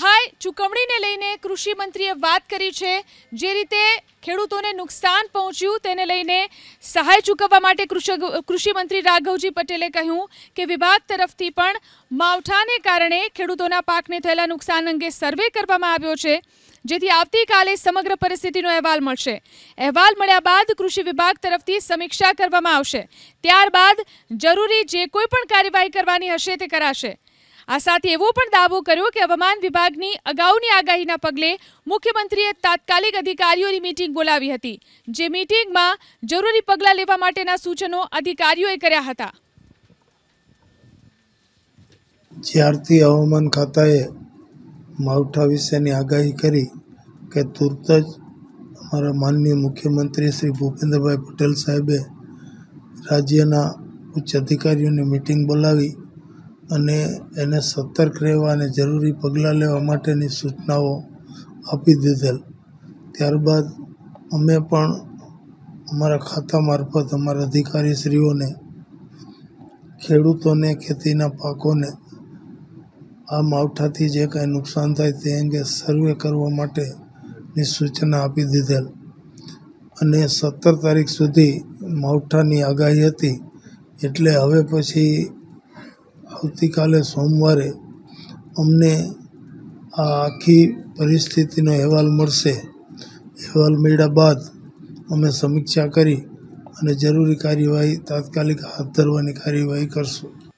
સહાય ચૂકવણીને લઈને કૃષિ મંત્રીએ વાત કરી છે જે રીતે ખેડૂતોને નુકસાન પહોંચ્યું તેને લઈને સહાય ચૂકવવા માટે કૃષિ મંત્રી રાઘવજી પટેલે કહ્યું કે વિભાગ તરફથી પણ માવઠાને કારણે ખેડૂતોના પાકને થયેલા નુકસાન અંગે સર્વે કરવામાં આવ્યો છે જેથી આવતીકાલે સમગ્ર પરિસ્થિતિનો અહેવાલ મળશે અહેવાલ મળ્યા બાદ કૃષિ વિભાગ તરફથી સમીક્ષા કરવામાં આવશે ત્યારબાદ જરૂરી જે કોઈ પણ કાર્યવાહી કરવાની હશે તે કરાશે આ સાથે એવો પણ દાવો કર્યો કે હવામાન વિભાગની અગાઉની આગાહીના પગલે મુખ્યમંત્રીએ તાત્કાલિક અધિકારીઓની મિટિંગ બોલાવી હતી જે મીટિંગમાં જરૂરી પગલાં લેવા માટેના સૂચનો અધિકારીઓએ કર્યા હતા જ્યારથી હવામાન ખાતાએ માવઠા વિશેની આગાહી કરી કે તુરત જ અમારા માનનીય મુખ્યમંત્રી શ્રી ભૂપેન્દ્રભાઈ પટેલ સાહેબે રાજ્યના ઉચ્ચ અધિકારીઓની મિટિંગ બોલાવી અને એને સતર્ક રહેવા અને જરૂરી પગલાં લેવા માટેની સૂચનાઓ આપી દીધેલ ત્યારબાદ અમે પણ અમારા ખાતા મારફત અમારા અધિકારીશ્રીઓને ખેડૂતોને ખેતીના પાકોને આ માવઠાથી જે કાંઈ નુકસાન થાય તે અંગે સર્વે કરવા માટેની સૂચના આપી દીધેલ અને સત્તર તારીખ સુધી માવઠાની આગાહી હતી એટલે હવે પછી આવતીકાલે સોમવારે અમને આ આખી પરિસ્થિતિનો અહેવાલ મળશે અહેવાલ મળ્યા બાદ અમે સમીક્ષા કરી અને જરૂરી કાર્યવાહી તાત્કાલિક હાથ ધરવાની કાર્યવાહી કરશું